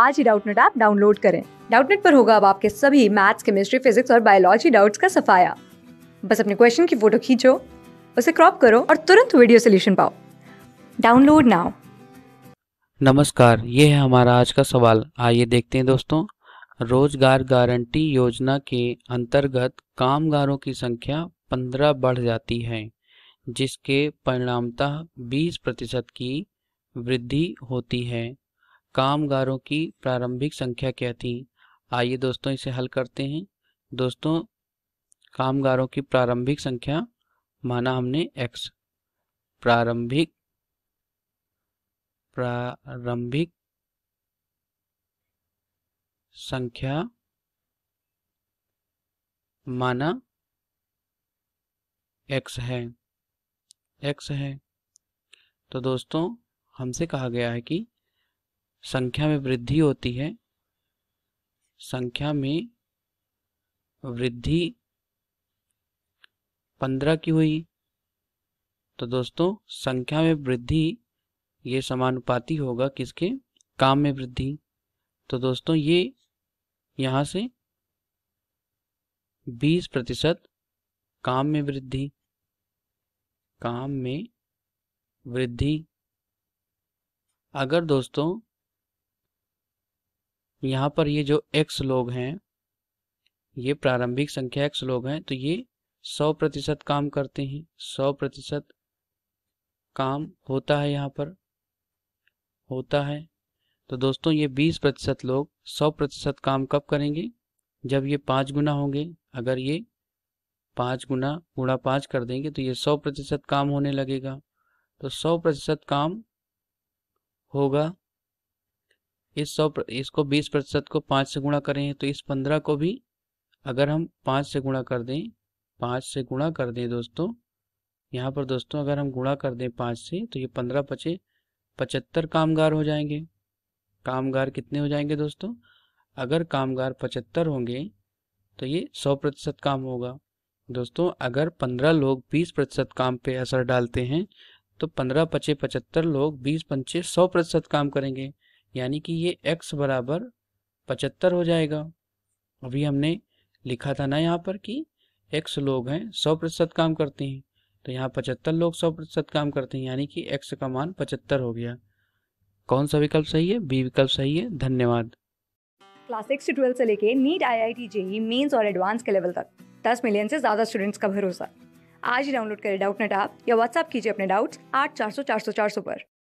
आज ही Doubtnut app download करें डाउटनेट पर होगा अब आपके सभी मैथ्स केमिस्ट्री फिजिक्स और बायोलॉजी डाउट्स का सफाया बस अपने क्वेश्चन की फोटो खींचो उसे क्रॉप करो और तुरंत वीडियो सोल्यूशन पाओ डाउनलोड नाउ नमस्कार ये है हमारा आज का सवाल आइए देखते हैं दोस्तों रोजगार गारंटी योजना के अंतर्गत कामगारों की संख्या 15 बढ़ जाती है जिसके परिणामतः 20 प्रतिशत की वृद्धि होती है कामगारों की प्रारंभिक संख्या क्या थी आइए दोस्तों इसे हल करते हैं दोस्तों कामगारों की प्रारंभिक संख्या माना हमने x प्रारंभिक प्रारंभिक संख्या माना x है x है तो दोस्तों हमसे कहा गया है कि संख्या में वृद्धि होती है संख्या में वृद्धि पंद्रह की हुई तो दोस्तों संख्या में वृद्धि ये समानुपाती होगा किसके काम में वृद्धि तो दोस्तों ये यहाँ से 20 प्रतिशत काम में वृद्धि काम में वृद्धि अगर दोस्तों यहाँ पर ये जो एक्स लोग हैं ये प्रारंभिक संख्या एक्स लोग हैं तो ये सौ प्रतिशत काम करते हैं सौ प्रतिशत काम होता है यहाँ पर होता है तो दोस्तों ये बीस प्रतिशत लोग सौ प्रतिशत काम कब करेंगे जब ये पाँच गुना होंगे अगर ये पाँच गुना गुणा पाँच कर देंगे तो ये सौ प्रतिशत काम होने लगेगा तो सौ प्रतिशत काम होगा इस सौ इसको बीस प्रतिशत को पाँच से गुणा करें तो इस पंद्रह को भी अगर हम पाँच से गुणा कर दें पाँच से गुणा कर दें दोस्तों यहाँ पर दोस्तों अगर हम गुणा कर दें पाँच से तो ये पंद्रह पचे पचहत्तर कामगार हो जाएंगे कामगार कितने हो जाएंगे दोस्तों अगर कामगार पचहत्तर होंगे तो ये सौ प्रतिशत काम होगा दोस्तों अगर पंद्रह लोग बीस प्रतिशत काम पे असर डालते हैं तो पंद्रह पचे पचहत्तर लोग बीस पंचे सौ प्रतिशत काम करेंगे यानी कि ये x बराबर पचहत्तर हो जाएगा अभी हमने लिखा था ना यहाँ पर कि x लोग हैं सौ प्रतिशत काम करते हैं तो यहाँ पचहत्तर लोग सौ प्रतिशत काम करते हैं यानी कि x का मान पचहत्तर हो गया कौन सा विकल्प सही है बी विकल्प सही है धन्यवाद क्लास सिक्स से ट्वेल्थ से लेके NEET I I T JEE Mains और एडवांस के लेवल तक दस मिलियन से ज़्यादा स्टूडेंट्स का भरोसा आज ही डाउनलोड करें डाउट नेट आप या व्हाट्सअप कीजिए अपने डाउट्स आठ चार सौ चार सौ चार सौ पर